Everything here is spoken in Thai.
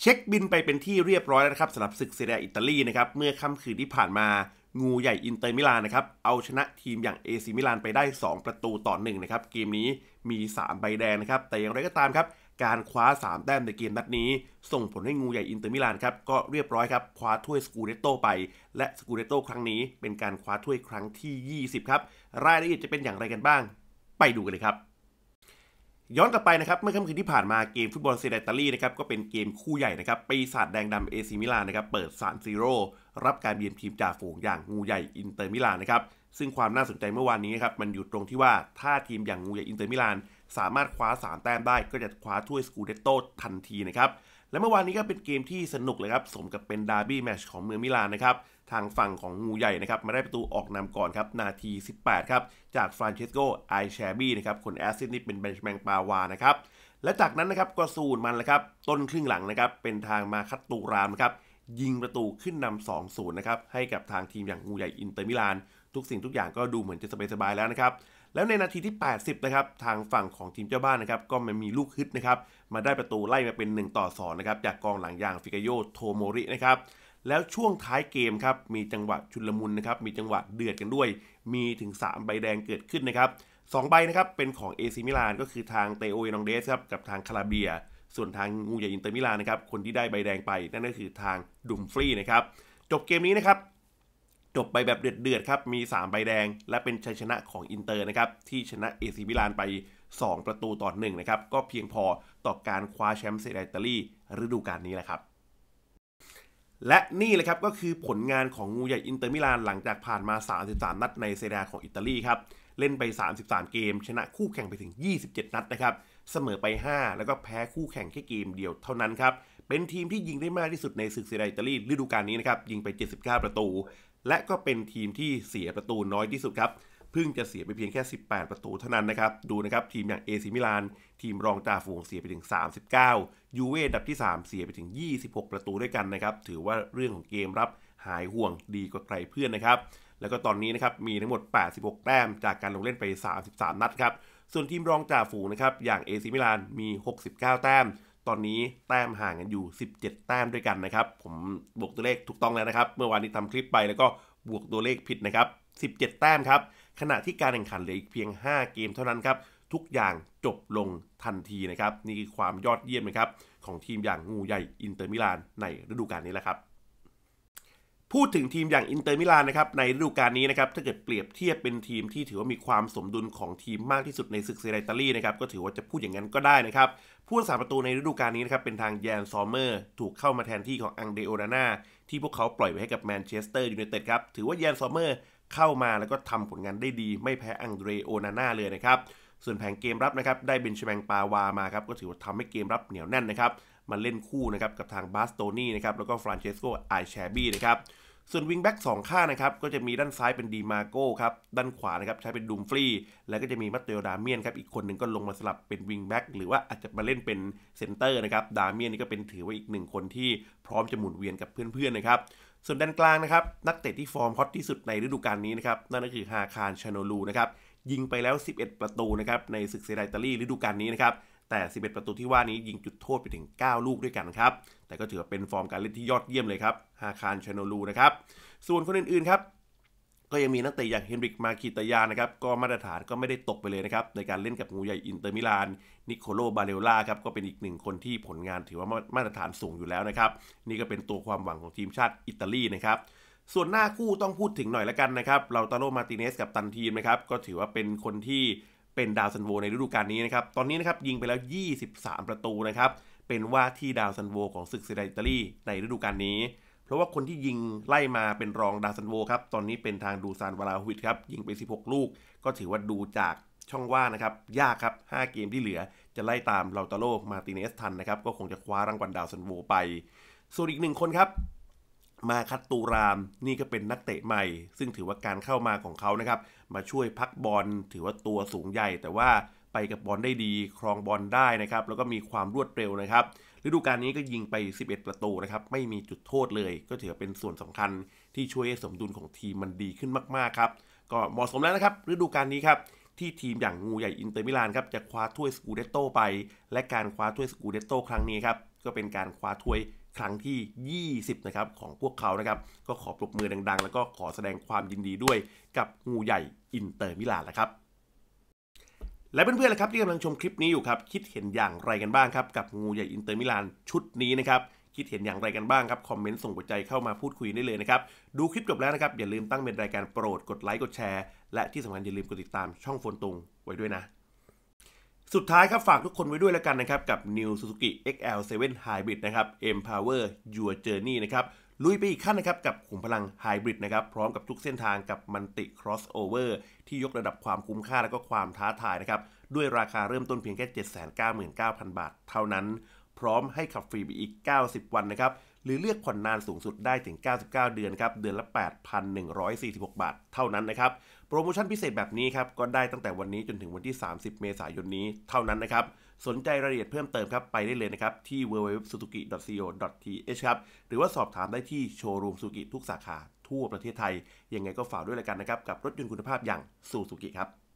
เช็คบินไปเป็นที่เรียบร้อยแล้วนะครับสำหรับศึกเซเรียอิตาลีนะครับเมื่อค่ำคืนที่ผ่านมางูใหญ่อินเตอร์มิลานนะครับเอาชนะทีมอย่างเอซิมิลานไปได้ 2 ประตูต่อหนึ่งนะครับเกมนี้มี 3 ใบแดงนะครับแต่อย่างไรก็ตามครับ การคว้า 3แต้มในเกมนัดนี้ ส่งผลให้งูใหญ่อินเตอร์มิลานครับก็เรียบร้อยครับ คว้าถ้วยสกูเรโตไป และสกูเรโตครั้งนี้เป็นการคว้าถ้วยครั้งที่ 20 ครับ รายละเอียดจะเป็นอย่างไรกันบ้าง ไปดูกันเลยครับย้อนกลับไปนะครับเมื่อค่ำคืนที่ผ่านมาเกมฟุตบอลเซเดตาลีนะครับก็เป็นเกมคู่ใหญ่นะครับปีศาจแดงดำเอซิมิลานะครับเปิดสามซีโร่รับการเบียนทีมจากฝูงอย่างงูใหญ่อินเตอร์มิลานนะครับซึ่งความน่าสนใจเมื่อวานนี้นครับมันอยู่ตรงที่ว่าถ้าทีมอย่างงูใหญ่อินเตอร์มิลาน สามารถคว้า3แต้มได้ ก็จะคว้าถ้วยสกูเดตโต้ทันทีนะครับและเมื่อวานนี้ก็เป็นเกมที่สนุกเลยครับ สมกับเป็นดาร์บี้แมชของเมืองมิลานนะครับ ทางฝั่งของงูใหญ่นะครับมาได้ประตูออกนำก่อนครับนาที 18 ครับ จากฟรานเชสโกไอแชบี้นะครับคนแอสซิสนี่เป็นเบนชแมงปาวานะครับ และจากนั้นนะครับก็สูนมันแล้วครับต้นครึ่งหลังนะครับเป็นทางมาคัตตูรามครับยิงประตูขึ้นนำ2์นะครับให้กับทางทีมอย่างงูใหญ่อินเตอร์มิลาน ทุกสิ่งทุกอย่างก็ดูเหมือนจะสบายๆแล้วนะครับแล้วในนาทีที่ 80 นะครับ ทางฝั่งของทีมเจ้าบ้านนะครับ ก็มันมีลูกฮึดนะครับ มาได้ประตูไล่มาเป็น 1 ต่อ2นะครับ จากกองหลังอย่างฟิกาโยโทโมรินะครับ แล้วช่วงท้ายเกมครับ มีจังหวะชุลมุนนะครับ มีจังหวะเดือดกันด้วย มีถึง 3 ใบแดงเกิดขึ้นนะครับสองใบนะครับ เป็นของเอซิมิลานก็คือทางเตโอเอนองเดสครับ กับทางคาราเบีย ส่วนทางงูใหญ่อินเตอร์มิลานนะครับ คนที่ได้ใบแดงไป นั่นก็คือทางดุมฟรีนะครับ จบเกมนี้นะครับจบไปแบบเดือดๆครับ มี 3 ใบแดงและเป็นชัยชนะของอินเตอร์นะครับ ที่ชนะเอซิมิลาน ไป 2 ประตูต่อหนึ่งนะครับ ก็เพียงพอต่อการคว้าแชมป์เซเรียอิตาลีฤดูกาลนี้แหละครับ และนี่เลยครับก็คือผลงานของงูใหญ่อินเตอร์มิลานหลังจากผ่านมา 33 นัดในเซเรียของอิตาลีครับ เล่นไป 33 เกม ชนะคู่แข่งไปถึง 27 นัดนะครับ เสมอไป 5 แล้วก็แพ้คู่แข่งแค่เกมเดียวเท่านั้นครับเป็นทีมที่ยิงได้มากที่สุดในศึกเซเรียอิตาลีฤดูกาลนี้นะครับยิงไป79ประตูและก็เป็นทีมที่เสียประตูน้อยที่สุดครับ เพิ่งจะเสียไปเพียงแค่ 18 ประตูเท่านั้นนะครับ ดูนะครับทีมอย่างเอซิมิลานทีมรองจ่าฝูงเสียไปถึง 39ยูเว่ดับที่ 3 เสียไปถึง 26 ประตูด้วยกันนะครับถือว่าเรื่องของเกมรับหายห่วงดีกว่าใครเพื่อนนะครับ แล้วก็ตอนนี้นะครับมีทั้งหมด 86 แต้มจากการลงเล่นไป 33 นัดครับส่วนทีมรองจ่าฝูงนะครับอย่างเอซิมิลานมี69 แต้มตอนนี้แต้มห่างกันอยู่ 17 แต้มด้วยกันนะครับ ผมบวกตัวเลขถูกต้องแล้วนะครับ เมื่อวานนี้ทำคลิปไปแล้วก็บวกตัวเลขผิดนะครับ 17 แต้มครับ ขณะที่การแข่งขันเหลืออีกเพียง 5 เกมเท่านั้นครับ ทุกอย่างจบลงทันทีนะครับ นี่คือความยอดเยี่ยมนะครับของทีมอย่างงูใหญ่อินเตอร์มิลานในฤดูกาลนี้แหละครับพูดถึงทีมอย่างอินเตอร์มิลานนะครับในฤดูกาลนี้นะครับถ้าเกิดเปรียบเทียบเป็นทีมที่ถือว่า มีความสมดุลของทีมมากที่สุดในศึกเซเรตาลีนะครับก็ถือว่าจะพูดอย่างนั้นก็ได้นะครับผู้สาประตูในฤดูกาลนี้นะครับเป็นทางแยนซอมเมอร์ถูกเข้ามาแทนที่ของอังเดโอราน่าที่พวกเขาปล่อยไปให้กับแมนเชสเตอร์ยูไนเต็ดครับ ถือว่าแยนซอมเมอร์เข้ามาแล้วก็ทำผลงานได้ดีไม่แพ้อังเดโอนาน่าเลยนะครับส่วนแผงเกมรับนะครับได้เบนชแมงปาวามาครับก็ถือว่าทำให้เกมรับเหนียวแน่นนะครับมาเล่นคู่นะครับกับทางบาสโตนี่นะครับแล้วก็ฟรานเชสโกอายแชบี้นะครับส่วนวิงแบ็กสองข้างนะครับก็จะมีด้านซ้ายเป็นดีมาโก้ครับ ด้านขวานะครับใช้เป็นดุมฟรีแล้วก็จะมีมัตเตโอดาเมียนครับอีกคนหนึ่งก็ลงมาสลับเป็นวิงแบ็กหรือว่าอาจจะมาเล่นเป็นเซนเตอร์นะครับดาเมียนนี่ก็เป็นถือว่าอีกหนึ่งคนที่พร้อมจะหมุนเวียนกับเพื่อนๆนะครับส่วนด้านกลางนะครับนักเตะที่ฟอร์มฮอตที่สุดในฤดูกาลนี้นะครับนั่นก็คือฮาคารชานลูนะครับยิงไปแล้ว 11 ประตูนะครับในศึกเซไดตาลีฤดูกาลนี้นะครับแต่ 11 ประตูที่ว่านี้ยิงจุดโทษไปถึง 9 ลูกด้วยกันครับ แต่ก็ถือว่าเป็นฟอร์มการเล่นที่ยอดเยี่ยมเลยครับฮาคารชโนลูนะครับ ส่วนคนอื่นๆครับ ก็ยังมีนักเตะอย่างเฮนริกมาคิตยานะครับ ก็มาตรฐานก็ไม่ได้ตกไปเลยนะครับ ในการเล่นกับงูใหญ่อินเตอร์มิลานนิโคโลบาเรล่าครับก็เป็นอีกหนึ่งคนที่ผลงานถือว่ามาตรฐานสูงอยู่แล้วนะครับนี่ก็เป็นตัวความหวังของทีมชาติอิตาลีนะครับส่วนหน้าคู่ต้องพูดถึงหน่อยละกันนะครับเราตาโลมาติเนสกับตันทีมนะครับก็ถือว่าเป็นคนที่เป็นดาวซันโวในฤดูกาลนี้นะครับ ตอนนี้นะครับยิงไปแล้ว 23 ประตูนะครับ เป็นว่าที่ดาวซันโวของศึกเซเรอิตาลีในฤดูกาลนี้ เพราะว่าคนที่ยิงไล่มาเป็นรองดาวซันโวครับ ตอนนี้เป็นทางดูซานวาลาวิตครับ ยิงไป 16 ลูก ก็ถือว่าดูจากช่องว่านะครับยากครับ 5 เกมที่เหลือจะไล่ตามลาตาโลมาติเนสทันนะครับ ก็คงจะคว้ารางวัลดาวซันโวไปส่วนอีกหนึ่งคนครับมาคัตตูรามนี่ก็เป็นนักเตะใหม่ ซึ่งถือว่าการเข้ามาของเขานะครับ มาช่วยพักบอลถือว่าตัวสูงใหญ่ แต่ว่าไปกับบอลได้ดีครองบอลได้นะครับ แล้วก็มีความรวดเร็วนะครับฤดูกาลนี้ก็ยิงไป 11 ประตูนะครับไม่มีจุดโทษเลย ก็ถือเป็นส่วนสำคัญที่ช่วยให้สมดุลของทีมมันดีขึ้นมากๆครับก็เหมาะสมแล้วนะครับฤดูกาลนี้ครับ ที่ทีมอย่างงูใหญ่อินเตอร์มิลานครับจะคว้าถ้วยสกูเดตโตไป และการคว้าถ้วยสกูเดตโตครั้งนี้ครับก็เป็นการคว้าถ้วยครั้งที่ 20 นะครับ ของพวกเขานะครับ ก็ขอปรบมือดังๆ แล้วก็ขอแสดงความยินดีด้วยกับงูใหญ่อินเตอร์มิลานนะครับ และเพื่อนๆนะครับที่กำลังชมคลิปนี้อยู่ครับ คิดเห็นอย่างไรกันบ้างครับ กับงูใหญ่อินเตอร์มิลานชุดนี้นะครับ คิดเห็นอย่างไรกันบ้างครับคอมเมนต์ส่งหัวใจเข้ามาพูดคุยได้เลยนะครับ ดูคลิปจบแล้วนะครับอย่าลืมตั้งเป็นรายการโปรด กดไลค์ กดแชร์ และที่สำคัญอย่าลืมกดติดตามช่องโฟนตุงไว้ด้วยนะสุดท้ายครับฝากทุกคนไว้ด้วยแล้วกันนะครับกับ New Suzuki XL7 Hybrid นะครับ Empower Your Journey นะครับลุยไปอีกขั้นนะครับกับขุมพลังไฮบริดนะครับพร้อมกับทุกเส้นทางกับมันติครอสโอเวอร์ที่ยกระดับความคุ้มค่าและก็ความท้าทายนะครับด้วยราคาเริ่มต้นเพียงแค่ 799,000 บาทเท่านั้น พร้อมให้ขับฟรีไปอีก 90 วันนะครับหรือเลือกผ่อนนานสูงสุดได้ถึง 99 เดือน ครับ เดือนละ 8,146 บาท เท่านั้นนะครับ โปรโมชั่นพิเศษแบบนี้ครับ ก็ได้ตั้งแต่วันนี้จนถึงวันที่ 30 เมษายนนี้ เท่านั้นนะครับ สนใจรายละเอียดเพิ่มเติมครับ ไปได้เลยนะครับ ที่ www.suzuki.co.th ครับ หรือว่าสอบถามได้ที่โชว์รูมสุกิ ทุกสาขา ทั่วประเทศไทย ยังไงก็ฝากด้วยละกันนะครับกับรถยนต์คุณภาพอย่างซูซูกิครับ